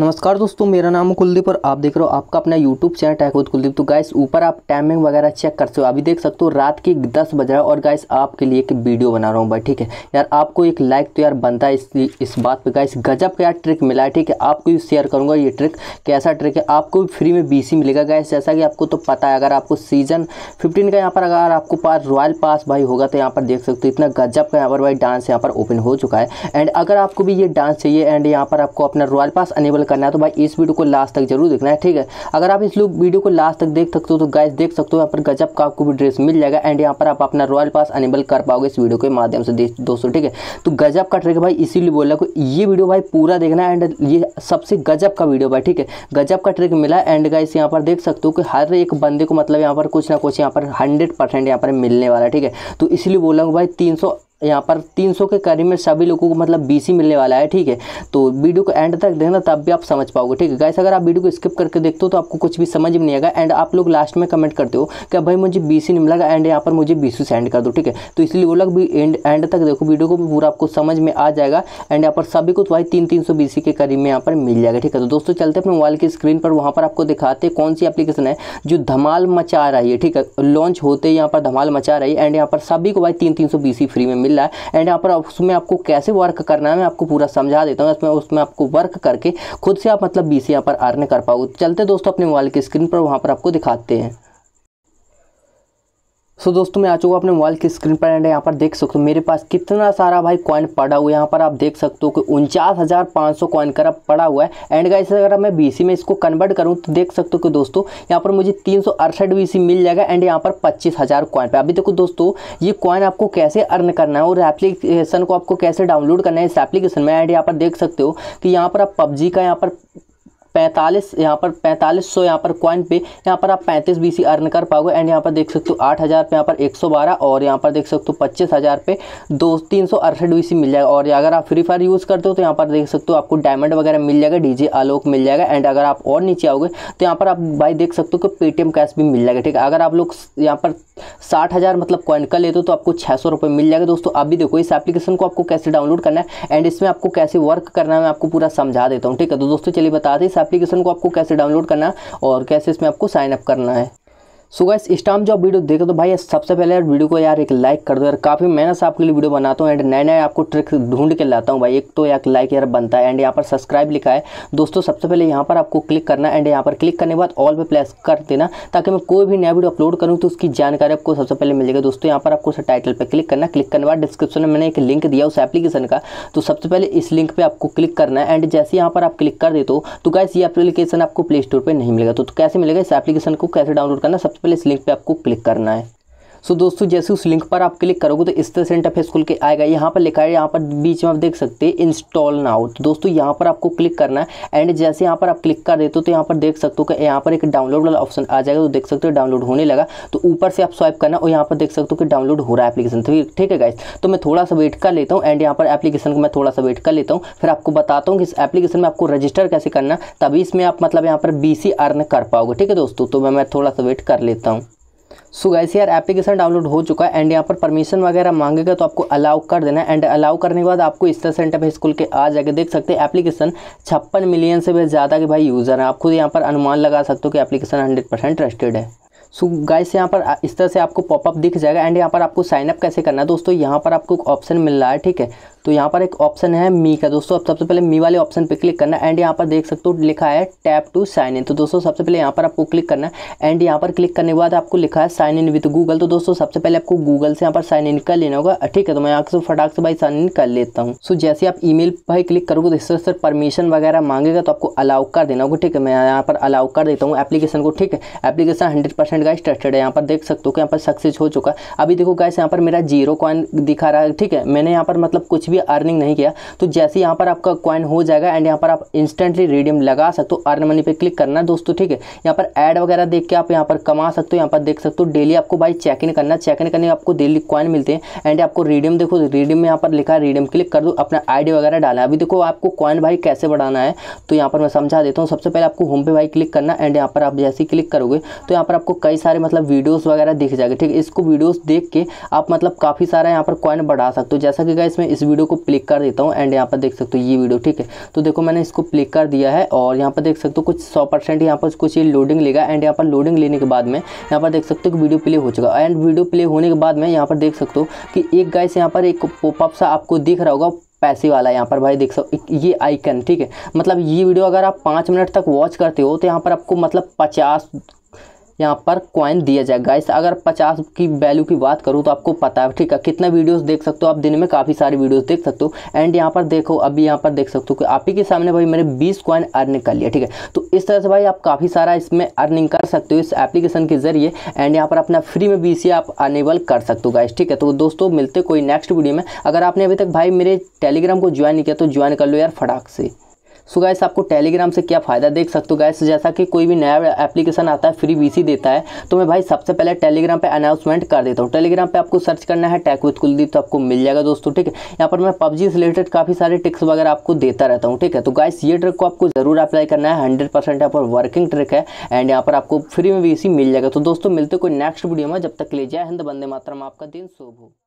नमस्कार दोस्तों मेरा नाम है कुलदीप और आप देख रहे हो आपका अपना YouTube channel tech with Kuldeep तो गाइस ऊपर आप टाइमिंग वगैरह चेक कर सकते हो अभी देख सकते हो रात की दस बज रहा है और गाइस आपके लिए एक वीडियो बना रहा हूँ भाई ठीक है यार आपको एक लाइक तो यार बनता है इस इस बात पे गाइस गजब का यार ट्रिक मिला है ठीक है आपको भी शेयर करूँगा ये ट्रिक कैसा ट्रिक है आपको भी फ्री में बी मिलेगा गाइस जैसा कि आपको तो पता है अगर आपको सीजन फिफ्टीन का यहाँ पर अगर आपको पास रॉयल पास भाई होगा तो यहाँ पर देख सकते हो इतना गजब का यहाँ पर भाई डांस यहाँ पर ओपन हो चुका है एंड अगर आपको भी ये डांस चाहिए एंड यहाँ पर आपको अपना रॉयल पास अनेबल करना है तो भाई इस वीडियो को लास्ट तक जरूर देखना है ठीक है अगर आप इस लोग वीडियो को लास्ट तक देख सकते हो तो गाइस देख सकते हो यहाँ पर गजब का आपको भी ड्रेस मिल जाएगा एंड यहाँ पर आप अपना रॉयल पास अनेबल कर पाओगे इस वीडियो के माध्यम से दोस्तों ठीक है तो गजब का ट्रेक भाई इसीलिए बोल रहा हूँ ये वीडियो भाई पूरा देखना एंड ये सबसे गजब का वीडियो भाई ठीक है गजब का ट्रिक मिला एंड गाइस यहाँ पर देख सकते हो कि हर एक बंदे को मतलब यहाँ पर कुछ ना कुछ यहाँ पर हंड्रेड परसेंट पर मिलने वाला ठीक है तो इसलिए बोल रहा हूँ भाई तीन सौ यहाँ पर 300 के करीब में सभी लोगों को मतलब बीसी मिलने वाला है ठीक है तो वीडियो को एंड तक देखना तब भी आप समझ पाओगे ठीक है गाइस अगर आप वीडियो को स्किप करके देखते हो तो आपको कुछ भी समझ में नहीं आएगा एंड आप लोग लास्ट में कमेंट करते हो कि भाई मुझे बी नहीं मिला एंड यहाँ पर मुझे बी सेंड कर दो ठीक है तो इसलिए वो लोग भी एंड एंड तक देखो वीडियो को पूरा आपको समझ में आ जाएगा एंड यहाँ पर सभी को तो भाई तीन तीन सौ के करीब में यहाँ पर मिल जाएगा ठीक है तो दोस्तों चलते अपने मोबाइल की स्क्रीन पर वहाँ पर आपको दिखाते कौन सी अप्लीकेशन है जो धमाल मचा रही है ठीक है लॉन्च होते यहाँ पर धमाल मचा रही है एंड यहाँ पर सभी को भाई तीन तीन फ्री में मिल रहा है एंड यहाँ पर उसमें आपको कैसे वर्क करना है मैं आपको पूरा समझा देता हूँ इसमें उसमें आपको वर्क करके खुद से आप मतलब बी सी यहाँ पर अर्न कर पाओगे चलते दोस्तों अपने मोबाइल की स्क्रीन पर वहाँ पर आपको दिखाते हैं सो so, दोस्तों मैं आ चुका अपने मोबाइल की स्क्रीन पर एंड यहाँ पर देख सकते हो मेरे पास कितना सारा भाई कॉइन पड़ा हुआ है यहाँ पर आप देख सकते हो कि उनचास हज़ार पाँच सौ कॉइन का पड़ा हुआ है एंड गाइस अगर मैं बीसी में इसको कन्वर्ट करूँ तो देख सकते हो कि दोस्तों यहाँ पर मुझे तीन सौ अड़सठ बी मिल जाएगा एंड यहाँ पर पच्चीस हज़ार कॉइन पर अभी देखो दोस्तों ये कॉइन आपको कैसे अर्न करना है और एप्लीकेशन को आपको कैसे डाउनलोड करना है इस एप्लीकेशन में एंड यहाँ पर देख सकते हो कि यहाँ पर आप पबजी का यहाँ पर पैंतालीस यहाँ पर पैंतालीस सौ यहाँ पर क्वाइन पे यहाँ पर आप पैंतीस बी सी अर्न कर पाओगे एंड यहाँ पर देख सकते हो आठ हज़ार पे यहाँ पर एक सौ बारह और यहाँ पर देख सकते हो पच्चीस हज़ार पे दो तीन सौ अड़सठ बी सी मिल जाएगा और अगर आप फ्री फायर यूज़ करते हो तो यहाँ पर देख सकते हो आपको डायमंड वगैरह मिल जाएगा डीजे आलोक मिल जाएगा एंड अगर आप और नीचे आओगे तो यहाँ पर आप भाई देख सकते हो कि पेटीएम कैश भी मिल जाएगा ठीक है अगर आप लोग यहाँ पर साठ हज़ार मतलब क्वाइन कर लेते हो तो आपको छः सौ रुपये मिल जाएगा दोस्तों आप भी देखो इस एप्लीकेशन को आपको कैसे डाउनलोड करना है एंड इसमें आपको कैसे वर्क करना है मैं आपको पूरा समझा देता हूँ ठीक है तो दोस्तों चलिए दें हैं एप्लीकेशन को आपको कैसे डाउनलोड करना और कैसे इसमें आपको साइनअप करना है सो गाइस इस टाइम जो आप वीडियो देखो तो भाई सबसे पहले यार वीडियो को यार एक लाइक कर दो यार काफ़ी मेहनत से आपके लिए वीडियो बनाता हूँ एंड नए नए आपको ट्रिक ढूंढ के लाता हूँ भाई एक तो यार लाइक यार बनता है एंड यहाँ पर सब्सक्राइब लिखा है दोस्तों सबसे पहले यहाँ पर आपको क्लिक करना एंड यहाँ पर क्लिक करने के बाद ऑल पे प्लेस कर देना ताकि मैं कोई भी नया वीडियो अपलोड करूँ तो उसकी जानकारी आपको सबसे पहले मिलेगी दोस्तों यहाँ पर आपको टाइटल पर क्लिक करना क्लिक करने बाद डिस्क्रिप्शन में मैंने एक लिंक दिया उस एप्लीकेशन का तो सबसे पहले इस लिंक पर आपको क्लिक करना है एंड जैसे यहाँ पर आप क्लिक कर देते हो तो गैस ये एप्लीकेशन आपको प्ले स्टोर पर नहीं मिलेगा तो, तो कैसे मिलेगा इस एप्लीकेशन को कैसे डाउनलोड करना सबसे पहले इस लिंक पे आपको क्लिक करना है सो दोस्तों जैसे उस लिंक पर आप क्लिक करोगे तो इस तरह से इंटरफेस खुल के आएगा यहाँ पर लिखा है यहाँ पर बीच में आप देख सकते हैं इंस्टॉल नाउ तो दोस्तों यहाँ पर आपको क्लिक करना है एंड जैसे यहाँ पर आप क्लिक कर देते हो तो यहाँ पर देख सकते हो कि यहाँ पर एक डाउनलोड वाला ऑप्शन आ जाएगा तो देख सकते हो डाउनलोड होने लगा तो ऊपर से आप स्वाइप करना और यहाँ पर देख सकते हो कि डाउनलोड हो रहा है एप्लीकेशन तो ठीक है गाइस तो मैं थोड़ा सा वेट कर लेता हूँ एंड यहाँ पर एप्लीकेशन को मैं थोड़ा सा वेट कर लेता हूँ फिर आपको बताता हूँ कि इस एप्लीकेशन में आपको रजिस्टर कैसे करना तभी इसमें आप मतलब यहाँ पर बी अर्न कर पाओगे ठीक है दोस्तों तो मैं थोड़ा सा वेट कर लेता हूँ सो गाइस यार एप्लीकेशन डाउनलोड हो चुका है एंड यहाँ पर परमिशन वगैरह मांगेगा तो आपको अलाउ कर देना है एंड अलाउ करने के बाद आपको इस तरह से इंटरफेस खुल के आ जाएगा देख सकते हैं एप्लीकेशन छप्पन मिलियन से भी ज़्यादा के भाई यूज़र हैं आप खुद यहाँ पर अनुमान लगा सकते हो कि एप्लीकेशन हंड्रेड परसेंट ट्रस्टेड है सो गाइस यहाँ पर इस तरह से आपको पॉपअप दिख जाएगा एंड यहाँ पर आपको साइनअप कैसे करना है दोस्तों यहाँ पर आपको ऑप्शन मिल रहा है ठीक है तो यहाँ पर एक ऑप्शन है मी का दोस्तों आप सबसे पहले मी वाले ऑप्शन पे क्लिक करना एंड यहाँ पर देख सकते हो लिखा है टैप टू साइन इन तो दोस्तों सबसे पहले यहाँ पर आपको क्लिक करना है एंड यहाँ पर क्लिक करने के बाद आपको लिखा है साइन इन विद गूगल तो दोस्तों सबसे पहले आपको गूगल से यहाँ पर साइन इन कर लेना होगा ठीक है तो मैं यहाँ से फटाक से भाई साइन इन कर लेता हूँ सो जैसे आप ई मेल क्लिक करोगे तो इस तरह से परमिशन वगैरह मांगेगा तो आपको अलाउ कर देना होगा ठीक है मैं यहाँ पर अलाउ कर देता हूँ एप्लीकेशन को ठीक है एप्लीकेशन हंड्रेड गाइस टेस्टेड है यहाँ पर देख सकते हो कि यहाँ पर सक्सेस हो चुका है अभी देखो गाइस यहाँ पर मेरा जीरो कॉइन दिखा रहा है ठीक है मैंने यहाँ पर मतलब कुछ भी अर्निंग नहीं किया तो जैसे यहाँ पर आपका कॉइन हो जाएगा एंड यहाँ पर आप इंस्टेंटली रिडीम लगा सकते हो अर्न मनी पर क्लिक करना दोस्तों ठीक है यहाँ पर एड वगैरह देख के आप यहाँ पर कमा सकते हो यहाँ पर देख सकते हो डेली आपको भाई चेक इन करना चेक इन करने आपको डेली कॉइन मिलते हैं एंड आपको रिडीम देखो रिडीम में यहाँ पर लिखा है रिडीम क्लिक कर दो अपना आई वगैरह डाला अभी देखो आपको कॉइन भाई कैसे बढ़ाना है तो यहाँ पर मैं समझा देता हूँ सबसे पहले आपको होम पे भाई क्लिक करना एंड यहाँ पर आप जैसे ही क्लिक करोगे तो यहाँ पर आपको कई कई सारे मतलब वीडियोस वगैरह दिख जाएगा ठीक है इसको वीडियोस देख के आप मतलब काफ़ी सारा यहाँ पर कॉइन बढ़ा सकते हो जैसा कि गाइस मैं इस वीडियो को क्लिक कर देता हूँ एंड यहाँ पर देख सकते हो ये वीडियो ठीक है तो देखो मैंने इसको क्लिक कर दिया है और यहाँ पर देख सकते हो कुछ सौ परसेंट पर कुछ ये लोडिंग लेगा एंड यहाँ पर लोडिंग लेने के बाद में यहाँ पर देख सकते हो कि वीडियो प्ले हो चुका एंड वीडियो प्ले होने के बाद में यहाँ पर देख सकते हो कि एक गाइस यहाँ पर एक पॉपअप सा आपको दिख रहा होगा पैसे वाला यहाँ पर भाई देख सो ये आइकन ठीक है मतलब ये वीडियो अगर आप पाँच मिनट तक वॉच करते हो तो यहाँ पर आपको मतलब पचास यहाँ पर क्वाइन दिया जाए गाइस अगर पचास की वैल्यू की बात करूँ तो आपको पता है ठीक है कितना वीडियोस देख सकते हो आप दिन में काफ़ी सारी वीडियोस देख सकते हो एंड यहाँ पर देखो अभी यहाँ पर देख सकते हो कि आप ही के सामने भाई मैंने बीस क्वाइन अर्निंग कर लिया ठीक है तो इस तरह से भाई आप काफ़ी सारा इसमें अर्निंग कर सकते हो इस एप्लीकेशन के जरिए एंड यहाँ पर अपना फ्री में बी आप अनेबल कर सकते हो गाइस ठीक है तो दोस्तों मिलते कोई नेक्स्ट वीडियो में अगर आपने अभी तक भाई मेरे टेलीग्राम को ज्वाइन नहीं किया तो ज्वाइन कर लो यार फटाक से सो गैस आपको टेलीग्राम से क्या फ़ायदा देख सकते हो गैस जैसा कि कोई भी नया एप्लीकेशन आता है फ्री वीसी देता है तो मैं भाई सबसे पहले टेलीग्राम पर अनाउंसमेंट कर देता हूँ टेलीग्राम पर आपको सर्च करना है टैक विथ कुलदीप तो आपको मिल जाएगा दोस्तों ठीक है यहाँ पर मैं पबजी से रिलेटेड काफ़ी सारे टिक्स वगैरह आपको देता रहता हूँ ठीक है तो गैस ये ट्रिक को आपको ज़रूर अप्लाई करना है हंड्रेड परसेंट यहाँ पर वर्किंग ट्रिक है एंड यहाँ पर आपको फ्री में वी मिल जाएगा तो दोस्तों मिलते कोई नेक्स्ट वीडियो में जब तक ले जाए हिंद बंदे मातरम आपका दिन शुभ हो